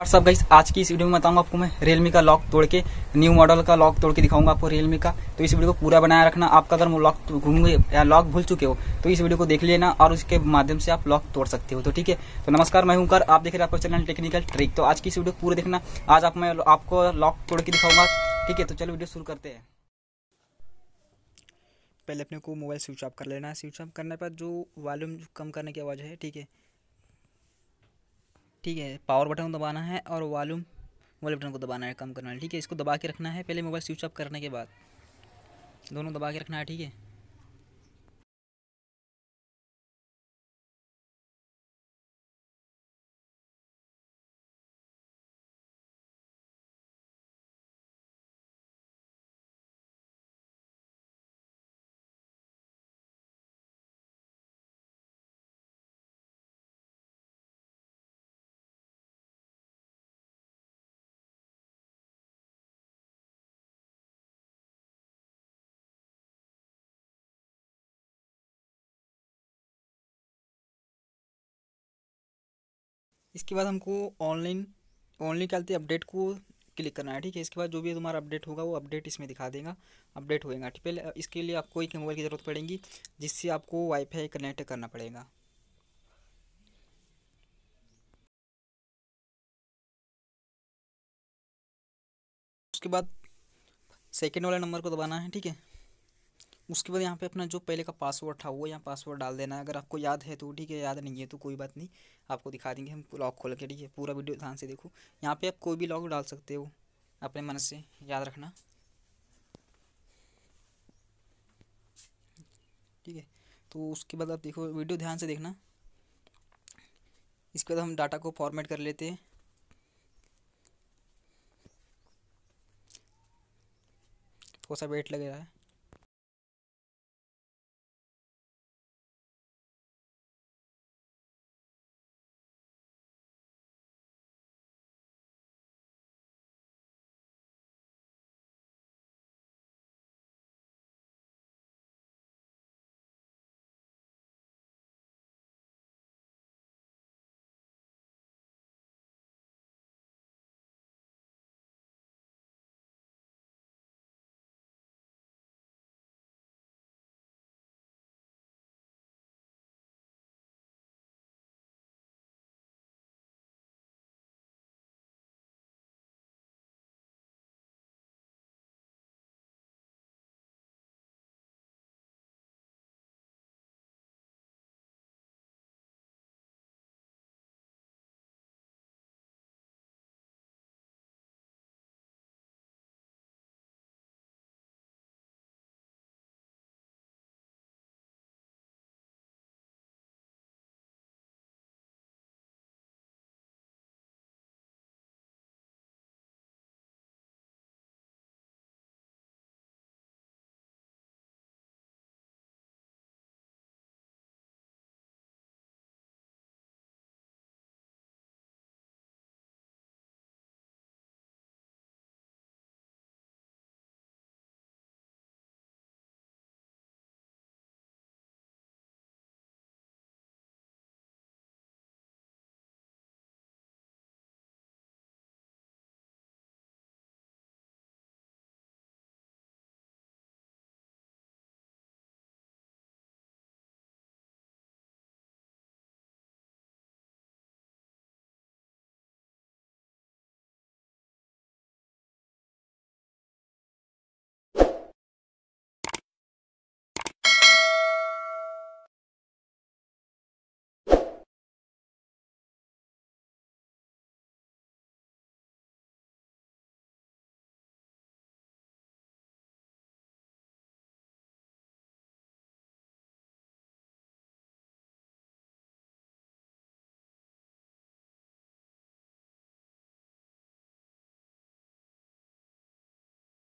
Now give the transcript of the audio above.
और सब गई आज की इस वीडियो में बताऊंगा आपको मैं रियलमी का लॉक तोड़ के न्यू मॉडल का लॉक तोड़ के दिखाऊंगा आपको रियलमी का तो इस वीडियो को पूरा बनाया रखना आपका अगर लॉक घूम या लॉक भूल चुके हो तो इस वीडियो को देख लेना और उसके माध्यम से आप लॉक तोड़ सकते हो तो ठीक है तो नमस्कार मैं हूं कर आप देख रहे आपको चैनल टेक्निकल ट्रिक तो आज की इस वीडियो को पूरा देखना आज आप मैं आपको लॉक तोड़ के दिखाऊंगा ठीक है तो चलो वीडियो शुरू करते हैं पहले अपने को मोबाइल स्विच ऑफ कर लेना है स्विच ऑफ करने पर जो वॉल्यूम कम करने की आवाज़ है ठीक है ठीक है पावर बटन को दबाना है और वॉल्यूम वाले बटन को दबाना है कम करना है ठीक है इसको दबा के रखना है पहले मोबाइल स्विच ऑफ करने के बाद दोनों दबा के रखना है ठीक है इसके बाद हमको ऑनलाइन ऑनली क्या अपडेट को क्लिक करना है ठीक है इसके बाद जो भी तुम्हारा अपडेट होगा वो अपडेट इसमें दिखा देगा अपडेट होएगा ठीक है इसके लिए आपको एक मोबाइल की ज़रूरत पड़ेगी जिससे आपको वाईफाई कनेक्ट करना पड़ेगा उसके बाद सेकेंड वाला नंबर को दबाना है ठीक है उसके बाद यहाँ पे अपना जो पहले का पासवर्ड था वो यहाँ पासवर्ड डाल देना है अगर आपको याद है तो ठीक है याद नहीं है तो कोई बात नहीं आपको दिखा देंगे हम लॉक खोल के ठीक है पूरा वीडियो ध्यान से देखो यहाँ पे आप कोई भी लॉक डाल सकते हो अपने मन से याद रखना ठीक है तो उसके बाद आप देखो वीडियो ध्यान से देखना इसके बाद हम डाटा को फॉर्मेट कर लेते हैं थोड़ा सा वेट लग रहा है